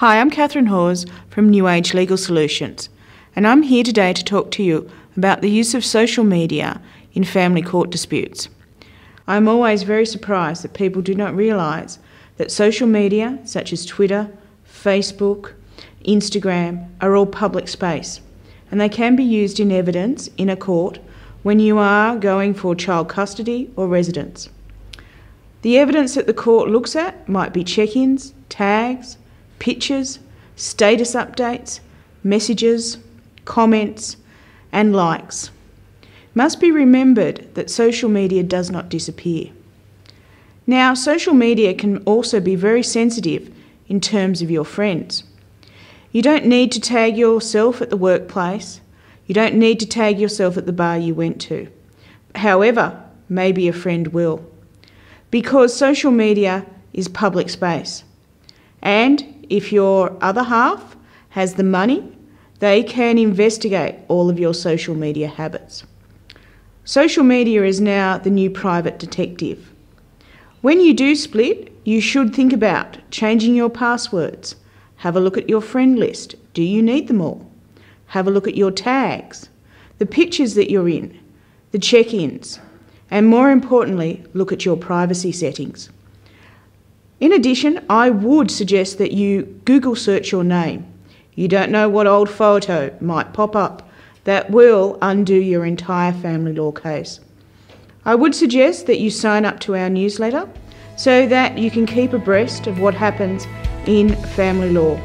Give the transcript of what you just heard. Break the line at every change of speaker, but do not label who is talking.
Hi, I'm Catherine Hawes from New Age Legal Solutions, and I'm here today to talk to you about the use of social media in family court disputes. I'm always very surprised that people do not realise that social media, such as Twitter, Facebook, Instagram, are all public space, and they can be used in evidence in a court when you are going for child custody or residence. The evidence that the court looks at might be check ins, tags, pictures, status updates, messages, comments, and likes. Must be remembered that social media does not disappear. Now, social media can also be very sensitive in terms of your friends. You don't need to tag yourself at the workplace. You don't need to tag yourself at the bar you went to. However, maybe a friend will. Because social media is public space. And if your other half has the money, they can investigate all of your social media habits. Social media is now the new private detective. When you do split, you should think about changing your passwords. Have a look at your friend list. Do you need them all? Have a look at your tags, the pictures that you're in, the check ins, and more importantly, look at your privacy settings. In addition, I would suggest that you Google search your name. You don't know what old photo might pop up that will undo your entire family law case. I would suggest that you sign up to our newsletter so that you can keep abreast of what happens in family law.